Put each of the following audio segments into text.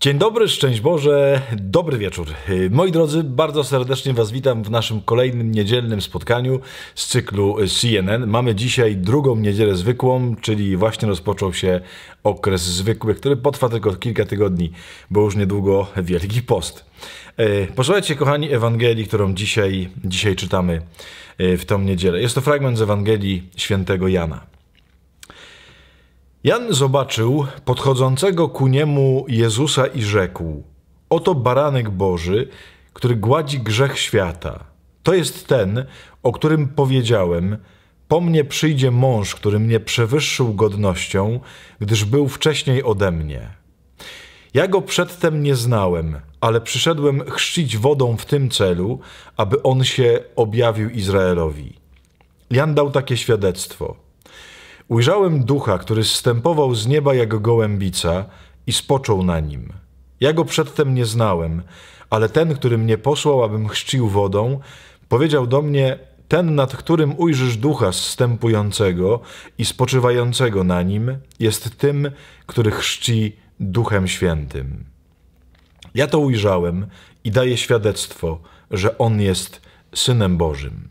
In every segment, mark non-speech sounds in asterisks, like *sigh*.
Dzień dobry, szczęść Boże, dobry wieczór. Moi drodzy, bardzo serdecznie Was witam w naszym kolejnym niedzielnym spotkaniu z cyklu CNN. Mamy dzisiaj drugą niedzielę zwykłą, czyli właśnie rozpoczął się okres zwykły, który potrwa tylko kilka tygodni, bo już niedługo Wielki Post. E, posłuchajcie, kochani, Ewangelii, którą dzisiaj, dzisiaj czytamy e, w tą niedzielę. Jest to fragment z Ewangelii świętego Jana. Jan zobaczył podchodzącego ku niemu Jezusa i rzekł: Oto baranek Boży, który gładzi grzech świata. To jest ten, o którym powiedziałem: Po mnie przyjdzie mąż, który mnie przewyższył godnością, gdyż był wcześniej ode mnie. Ja go przedtem nie znałem, ale przyszedłem chrzcić wodą w tym celu, aby on się objawił Izraelowi. Jan dał takie świadectwo. Ujrzałem ducha, który stępował z nieba jak gołębica i spoczął na nim. Ja go przedtem nie znałem, ale ten, który mnie posłał, abym chrzcił wodą, powiedział do mnie, ten, nad którym ujrzysz ducha stępującego i spoczywającego na nim, jest tym, który chrzci Duchem Świętym. Ja to ujrzałem i daję świadectwo, że On jest Synem Bożym.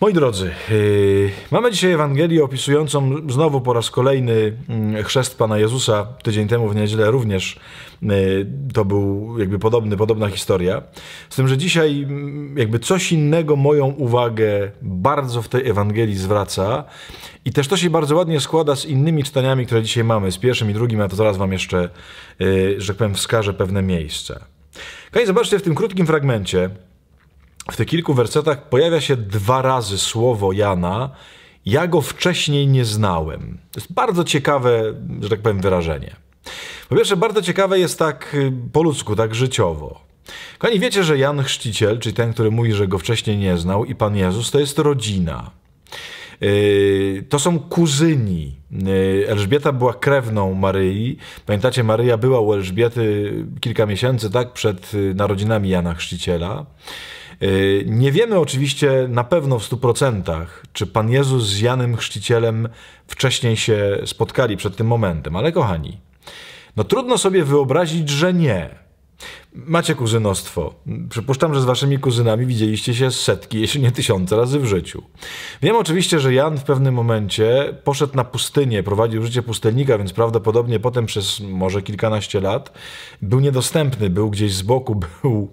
Moi drodzy, y, mamy dzisiaj Ewangelię opisującą znowu po raz kolejny mm, chrzest Pana Jezusa. Tydzień temu w niedzielę również y, to był jakby podobny, podobna historia. Z tym, że dzisiaj mm, jakby coś innego moją uwagę bardzo w tej Ewangelii zwraca i też to się bardzo ładnie składa z innymi czytaniami, które dzisiaj mamy, z pierwszym i drugim, a to zaraz Wam jeszcze, y, że tak powiem, wskażę pewne miejsca. Kochani, zobaczcie w tym krótkim fragmencie, w tych kilku wersetach pojawia się dwa razy słowo Jana. Ja go wcześniej nie znałem. To jest bardzo ciekawe, że tak powiem, wyrażenie. Po pierwsze, bardzo ciekawe jest tak y, po ludzku, tak życiowo. Kochani, wiecie, że Jan Chrzciciel, czyli ten, który mówi, że go wcześniej nie znał, i Pan Jezus, to jest rodzina. Y, to są kuzyni. Y, Elżbieta była krewną Maryi. Pamiętacie, Maryja była u Elżbiety kilka miesięcy, tak, przed narodzinami Jana Chrzciciela. Y, nie wiemy oczywiście na pewno w 100%, czy Pan Jezus z Janem Chrzcicielem wcześniej się spotkali przed tym momentem, ale kochani, no trudno sobie wyobrazić, że nie. Macie kuzynostwo. Przypuszczam, że z waszymi kuzynami widzieliście się setki, jeśli nie tysiące razy w życiu. Wiem oczywiście, że Jan w pewnym momencie poszedł na pustynię, prowadził życie pustelnika, więc prawdopodobnie potem przez może kilkanaście lat był niedostępny, był gdzieś z boku, *laughs* był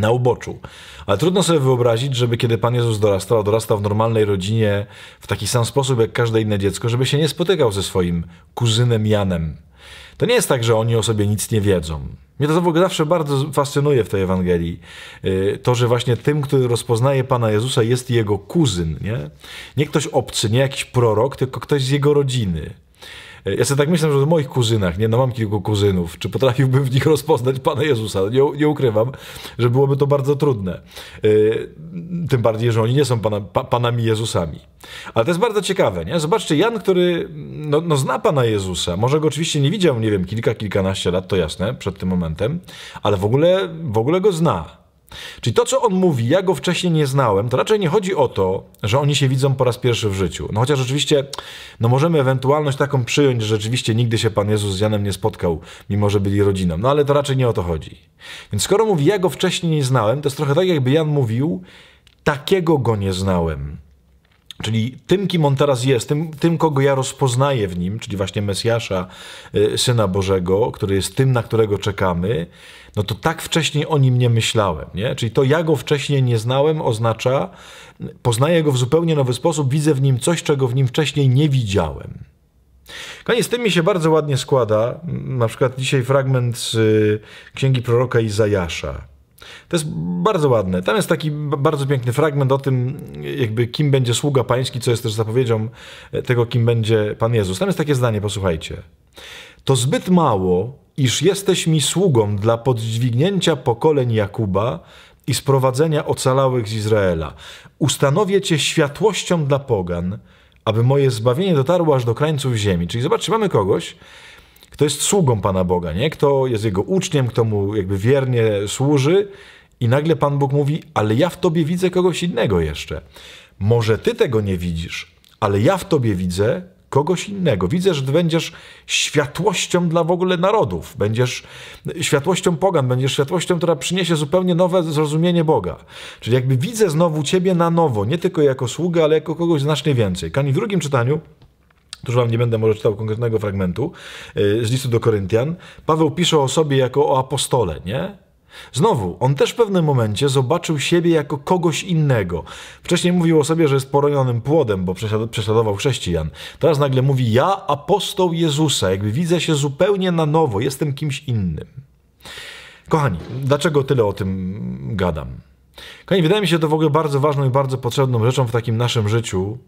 na uboczu. Ale trudno sobie wyobrazić, żeby kiedy Pan Jezus dorastał, a dorastał w normalnej rodzinie w taki sam sposób jak każde inne dziecko, żeby się nie spotykał ze swoim kuzynem Janem. To nie jest tak, że oni o sobie nic nie wiedzą. Mnie to w ogóle zawsze bardzo fascynuje w tej Ewangelii. Y, to, że właśnie tym, który rozpoznaje Pana Jezusa, jest jego kuzyn. Nie, nie ktoś obcy, nie jakiś prorok, tylko ktoś z jego rodziny. E, ja sobie tak myślę, że o moich kuzynach, nie, no mam kilku kuzynów, czy potrafiłbym w nich *laughs* rozpoznać Pana Jezusa? No nie, nie ukrywam, że byłoby to bardzo trudne. E, tym bardziej, że oni nie są pana, pa, Panami Jezusami. Ale to jest bardzo ciekawe, nie? Zobaczcie, Jan, który no, no zna Pana Jezusa, może go oczywiście nie widział, nie wiem, kilka, kilkanaście lat, to jasne, przed tym momentem, ale w ogóle, w ogóle go zna. Czyli to, co on mówi, ja go wcześniej nie znałem, to raczej nie chodzi o to, że oni się widzą po raz pierwszy w życiu. No chociaż rzeczywiście, no możemy ewentualność taką przyjąć, że rzeczywiście nigdy się Pan Jezus z Janem nie spotkał, mimo że byli rodziną. No ale to raczej nie o to chodzi. Więc skoro mówi, ja go wcześniej nie znałem, to jest trochę tak, jakby Jan mówił, takiego go nie znałem. Czyli tym, kim on teraz jest, tym, tym, kogo ja rozpoznaję w nim, czyli właśnie Mesjasza, y, Syna Bożego, który jest tym, na którego czekamy, no to tak wcześniej o nim nie myślałem. Nie? Czyli to ja go wcześniej nie znałem oznacza, poznaję go w zupełnie nowy sposób, widzę w nim coś, czego w nim wcześniej nie widziałem. z tym mi się bardzo ładnie składa, na przykład dzisiaj fragment z y, Księgi Proroka Izajasza, to jest bardzo ładne. Tam jest taki bardzo piękny fragment o tym, jakby kim będzie sługa pański, co jest też zapowiedzią e, tego, kim będzie Pan Jezus. Tam jest takie zdanie, posłuchajcie. To zbyt mało, iż jesteś mi sługą dla podźwignięcia pokoleń Jakuba i sprowadzenia ocalałych z Izraela. Ustanowię cię światłością dla pogan, aby moje zbawienie dotarło aż do krańców ziemi. Czyli zobaczcie, mamy kogoś, kto jest sługą Pana Boga, nie? Kto jest Jego uczniem, kto Mu jakby wiernie służy i nagle Pan Bóg mówi, ale ja w Tobie widzę kogoś innego jeszcze. Może Ty tego nie widzisz, ale ja w Tobie widzę kogoś innego. Widzę, że będziesz światłością dla w ogóle narodów, będziesz światłością pogan, będziesz światłością, która przyniesie zupełnie nowe zrozumienie Boga. Czyli jakby widzę znowu Ciebie na nowo, nie tylko jako sługę, ale jako kogoś znacznie więcej. Kani w drugim czytaniu Tuż wam nie będę może czytał konkretnego fragmentu y, z listu do Koryntian. Paweł pisze o sobie jako o apostole, nie? Znowu, on też w pewnym momencie zobaczył siebie jako kogoś innego. Wcześniej mówił o sobie, że jest poronionym płodem, bo prześladował chrześcijan. Teraz nagle mówi: Ja, apostoł Jezusa, jakby widzę się zupełnie na nowo, jestem kimś innym. Kochani, dlaczego tyle o tym gadam? Kochani, wydaje mi się to w ogóle bardzo ważną i bardzo potrzebną rzeczą w takim naszym życiu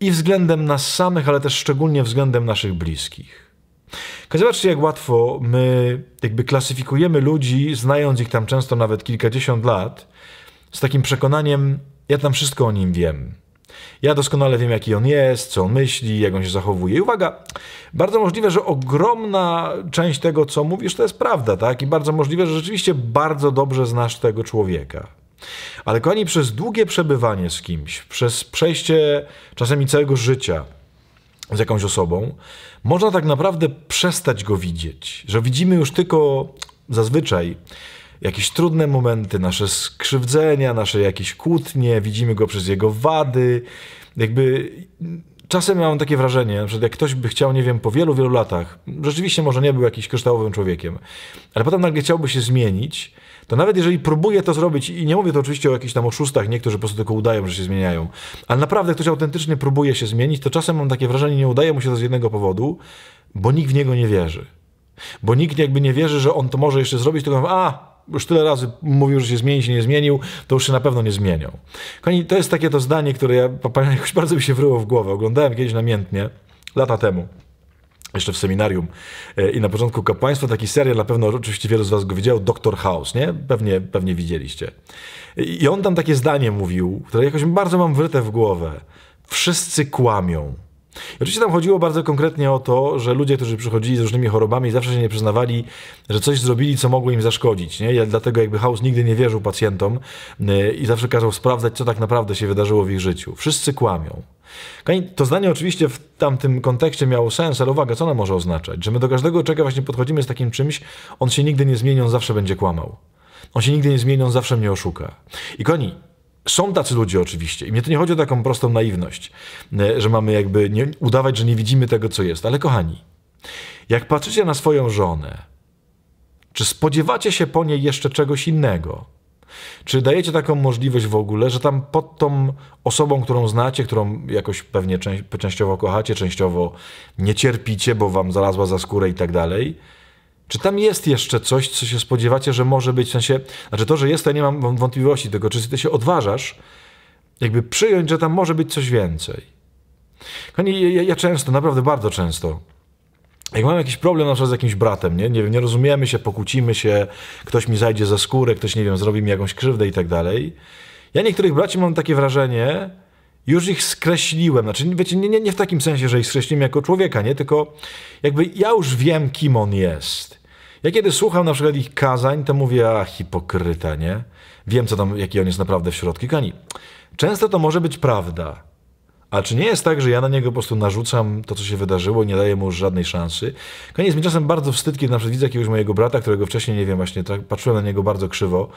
i względem nas samych, ale też szczególnie względem naszych bliskich. Zobaczcie, jak łatwo my jakby klasyfikujemy ludzi, znając ich tam często nawet kilkadziesiąt lat, z takim przekonaniem, ja tam wszystko o nim wiem. Ja doskonale wiem, jaki on jest, co on myśli, jak on się zachowuje. I uwaga, bardzo możliwe, że ogromna część tego, co mówisz, to jest prawda, tak? I bardzo możliwe, że rzeczywiście bardzo dobrze znasz tego człowieka. Ale kochani, przez długie przebywanie z kimś, przez przejście czasami całego życia z jakąś osobą, można tak naprawdę przestać go widzieć. Że widzimy już tylko zazwyczaj jakieś trudne momenty, nasze skrzywdzenia, nasze jakieś kłótnie, widzimy go przez jego wady. Jakby czasem ja mam takie wrażenie, że jak ktoś by chciał, nie wiem, po wielu, wielu latach, rzeczywiście może nie był jakiś kryształowym człowiekiem, ale potem nagle chciałby się zmienić, to nawet jeżeli próbuje to zrobić, i nie mówię to oczywiście o jakichś tam oszustach, niektórzy po prostu tylko udają, że się zmieniają, ale naprawdę ktoś autentycznie próbuje się zmienić, to czasem mam takie wrażenie, nie udaje mu się to z jednego powodu, bo nikt w niego nie wierzy. Bo nikt jakby nie wierzy, że on to może jeszcze zrobić, tylko mówię, a, już tyle razy mówił, że się zmieni, się nie zmienił, to już się na pewno nie zmienią. Kochani, to jest takie to zdanie, które ja, jakoś bardzo mi się wryło w głowę. Oglądałem kiedyś namiętnie, lata temu jeszcze w seminarium e, i na początku kapłaństwa taki serial, na pewno oczywiście wielu z was go widział, Doktor House, nie? Pewnie, pewnie widzieliście. I on tam takie zdanie mówił, które jakoś bardzo mam wryte w głowę. Wszyscy kłamią, i oczywiście tam chodziło bardzo konkretnie o to, że ludzie, którzy przychodzili z różnymi chorobami, zawsze się nie przyznawali, że coś zrobili, co mogło im zaszkodzić. Nie? dlatego jakby House nigdy nie wierzył pacjentom y, i zawsze kazał sprawdzać, co tak naprawdę się wydarzyło w ich życiu. Wszyscy kłamią. To zdanie oczywiście w tamtym kontekście miało sens, ale uwaga, co ono może oznaczać? Że my do każdego czeka właśnie podchodzimy z takim czymś, on się nigdy nie zmieni, on zawsze będzie kłamał. On się nigdy nie zmieni, on zawsze mnie oszuka. I koni, są tacy ludzie oczywiście i mnie to nie chodzi o taką prostą naiwność, e, że mamy jakby nie, udawać, że nie widzimy tego, co jest. Ale kochani, jak patrzycie na swoją żonę, czy spodziewacie się po niej jeszcze czegoś innego? Czy dajecie taką możliwość w ogóle, że tam pod tą osobą, którą znacie, którą jakoś pewnie częściowo kochacie, częściowo nie cierpicie, bo wam zalazła za skórę i tak dalej, czy tam jest jeszcze coś, co się spodziewacie, że może być, w sensie, znaczy to, że jest, to ja nie mam wątpliwości tego, czy ty się odważasz, jakby przyjąć, że tam może być coś więcej. Kochani, ja, ja często, naprawdę bardzo często, jak mam jakiś problem na przykład z jakimś bratem, nie? nie nie rozumiemy się, pokłócimy się, ktoś mi zajdzie za skórę, ktoś, nie wiem, zrobi mi jakąś krzywdę i tak dalej. Ja niektórych braci mam takie wrażenie, już ich skreśliłem. Znaczy, wiecie, nie, nie, nie w takim sensie, że ich skreśliłem jako człowieka, nie? Tylko jakby ja już wiem, kim on jest. Ja kiedy słucham na przykład ich kazań, to mówię, a hipokryta, nie? Wiem, co tam, jaki on jest naprawdę w środku. Kani, często to może być prawda, a czy nie jest tak, że ja na niego po prostu narzucam to, co się wydarzyło nie daję mu już żadnej szansy? jest mi czasem bardzo wstyd, kiedy na przykład widzę jakiegoś mojego brata, którego wcześniej, nie wiem, właśnie patrzyłem na niego bardzo krzywo,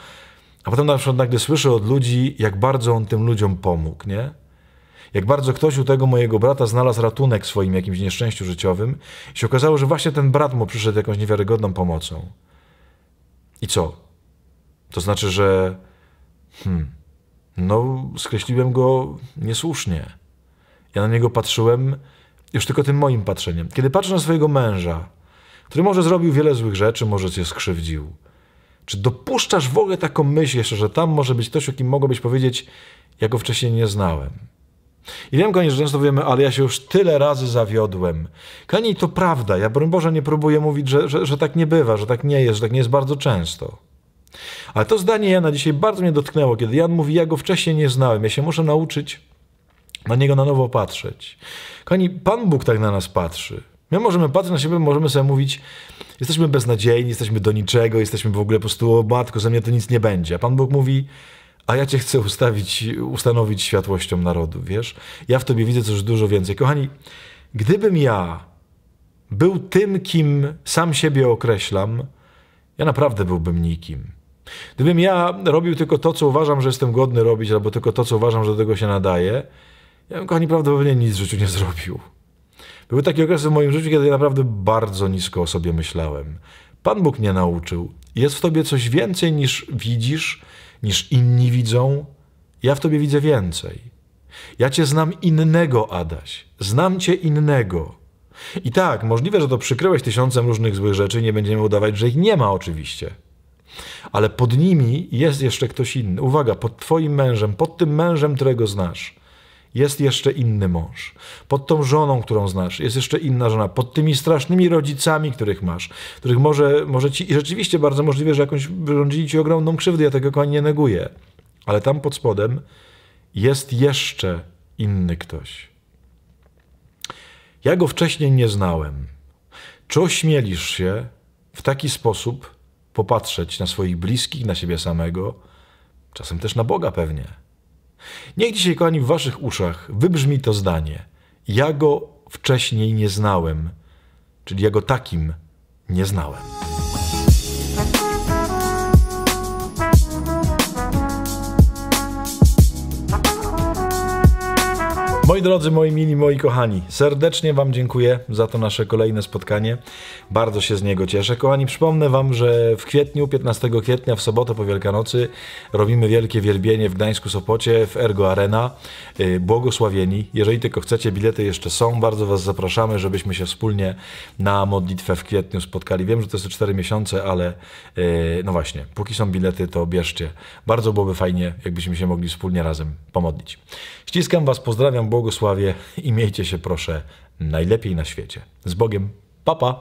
a potem na przykład nagle słyszę od ludzi, jak bardzo on tym ludziom pomógł, nie? Jak bardzo ktoś u tego mojego brata znalazł ratunek w swoim jakimś nieszczęściu życiowym, i się okazało, że właśnie ten brat mu przyszedł jakąś niewiarygodną pomocą. I co? To znaczy, że. Hmm, no, skreśliłem go niesłusznie. Ja na niego patrzyłem już tylko tym moim patrzeniem. Kiedy patrzę na swojego męża, który może zrobił wiele złych rzeczy, może cię skrzywdził. Czy dopuszczasz w ogóle taką myśl jeszcze, że tam może być ktoś, o kim mogłobyś powiedzieć, ja go wcześniej nie znałem? I wiem, kochani, że często wiemy, ale ja się już tyle razy zawiodłem. Kani, to prawda. Ja, broń Boże, nie próbuję mówić, że, że, że tak nie bywa, że tak nie jest, że tak nie jest bardzo często. Ale to zdanie Jana dzisiaj bardzo mnie dotknęło, kiedy Jan mówi, ja go wcześniej nie znałem, ja się muszę nauczyć na niego na nowo patrzeć. Kochani, Pan Bóg tak na nas patrzy. My możemy patrzeć na siebie, możemy sobie mówić, jesteśmy beznadziejni, jesteśmy do niczego, jesteśmy w ogóle po prostu, o matko, ze mnie to nic nie będzie. A Pan Bóg mówi, a ja cię chcę ustawić, ustanowić światłością narodu, wiesz? Ja w tobie widzę coś dużo więcej. Kochani, gdybym ja był tym, kim sam siebie określam, ja naprawdę byłbym nikim. Gdybym ja robił tylko to, co uważam, że jestem godny robić, albo tylko to, co uważam, że do tego się nadaje, ja bym, kochani, prawdopodobnie nic w życiu nie zrobił. Były takie okresy w moim życiu, kiedy ja naprawdę bardzo nisko o sobie myślałem. Pan Bóg mnie nauczył. Jest w tobie coś więcej niż widzisz, niż inni widzą, ja w tobie widzę więcej. Ja cię znam innego, Adaś. Znam cię innego. I tak, możliwe, że to przykryłeś tysiącem różnych złych rzeczy, nie będziemy udawać, że ich nie ma oczywiście. Ale pod nimi jest jeszcze ktoś inny. Uwaga, pod twoim mężem, pod tym mężem, którego znasz jest jeszcze inny mąż. Pod tą żoną, którą znasz, jest jeszcze inna żona. Pod tymi strasznymi rodzicami, których masz, których może, może ci, i rzeczywiście bardzo możliwe, że jakąś wyrządzili ci ogromną krzywdę, ja tego kochani nie neguję. Ale tam pod spodem jest jeszcze inny ktoś. Ja go wcześniej nie znałem. Czy ośmielisz się w taki sposób popatrzeć na swoich bliskich, na siebie samego, czasem też na Boga pewnie? Niech dzisiaj, kochani, w waszych uszach wybrzmi to zdanie. Ja go wcześniej nie znałem, czyli ja go takim nie znałem. moi drodzy, moi mili, moi kochani, serdecznie Wam dziękuję za to nasze kolejne spotkanie. Bardzo się z niego cieszę. Kochani, przypomnę Wam, że w kwietniu, 15 kwietnia, w sobotę po Wielkanocy, robimy wielkie wielbienie w Gdańsku Sopocie w Ergo Arena. Y, błogosławieni. Jeżeli tylko chcecie, bilety jeszcze są. Bardzo Was zapraszamy, żebyśmy się wspólnie na modlitwę w kwietniu spotkali. Wiem, że to są 4 miesiące, ale y, no właśnie, póki są bilety, to bierzcie. Bardzo byłoby fajnie, jakbyśmy się mogli wspólnie razem pomodlić. Ściskam Was, pozdrawiam, błogosławieni błogosławię i miejcie się proszę najlepiej na świecie. Z Bogiem, papa! Pa.